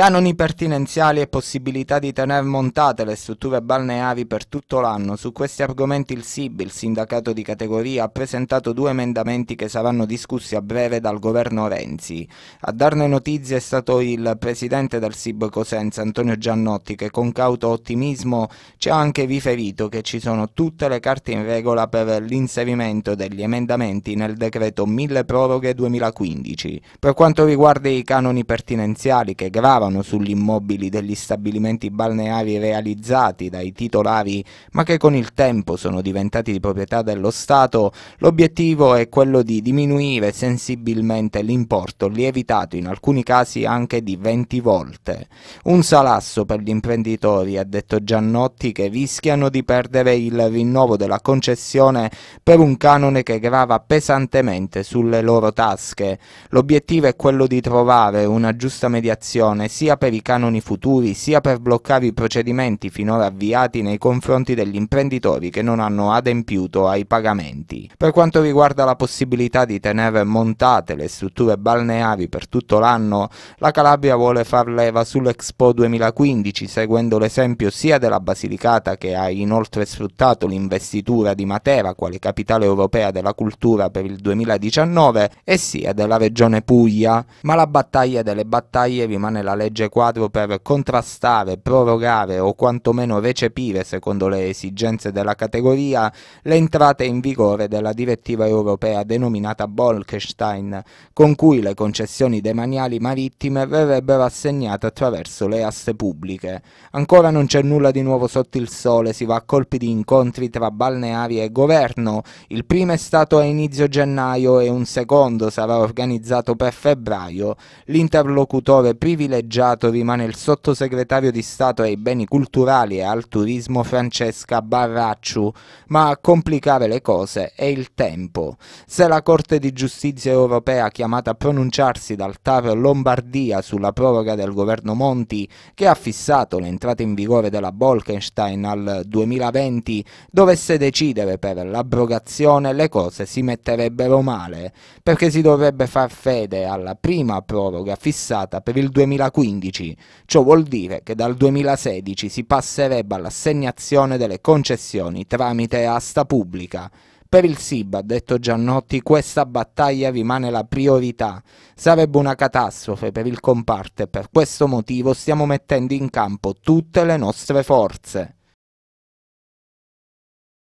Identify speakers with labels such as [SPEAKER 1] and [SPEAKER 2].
[SPEAKER 1] Canoni pertinenziali e possibilità di tenere montate le strutture balneari per tutto l'anno. Su questi argomenti il SIB, il sindacato di categoria, ha presentato due emendamenti che saranno discussi a breve dal governo Renzi. A darne notizie è stato il presidente del SIB Cosenza, Antonio Giannotti, che con cauto ottimismo ci ha anche riferito che ci sono tutte le carte in regola per l'inserimento degli emendamenti nel decreto 1000 proroghe 2015. Per quanto riguarda i canoni pertinenziali che gravano gravano sugli immobili degli stabilimenti balneari realizzati dai titolari ma che con il tempo sono diventati di proprietà dello Stato, l'obiettivo è quello di diminuire sensibilmente l'importo lievitato in alcuni casi anche di 20 volte. Un salasso per gli imprenditori, ha detto Giannotti, che rischiano di perdere il rinnovo della concessione per un canone che grava pesantemente sulle loro tasche. L'obiettivo è quello di trovare una giusta mediazione sia per i canoni futuri sia per bloccare i procedimenti finora avviati nei confronti degli imprenditori che non hanno adempiuto ai pagamenti. Per quanto riguarda la possibilità di tenere montate le strutture balneari per tutto l'anno, la Calabria vuole far leva sull'Expo 2015 seguendo l'esempio sia della Basilicata che ha inoltre sfruttato l'investitura di Matera quale capitale europea della cultura per il 2019 e sia della regione Puglia, ma la battaglia delle battaglie rimane la legge quadro per contrastare, prorogare o quantomeno recepire, secondo le esigenze della categoria, l'entrata in vigore della direttiva europea denominata Bolkestein, con cui le concessioni demaniali marittime verrebbero assegnate attraverso le aste pubbliche. Ancora non c'è nulla di nuovo sotto il sole, si va a colpi di incontri tra balneari e governo. Il primo è stato a inizio gennaio e un secondo sarà organizzato per febbraio. L'interlocutore privilegiato scorreggiato rimane il sottosegretario di Stato ai beni culturali e al turismo Francesca Barracciu, ma a complicare le cose è il tempo. Se la Corte di Giustizia europea chiamata a pronunciarsi dal TAR Lombardia sulla proroga del governo Monti, che ha fissato l'entrata in vigore della Bolkenstein al 2020, dovesse decidere per l'abrogazione, le cose si metterebbero male, perché si dovrebbe far fede alla prima proroga fissata per il 2015 2015. Ciò vuol dire che dal 2016 si passerebbe all'assegnazione delle concessioni tramite asta pubblica. Per il SIB, ha detto Giannotti, questa battaglia rimane la priorità. Sarebbe una catastrofe per il comparto e per questo motivo stiamo mettendo in campo tutte le nostre forze.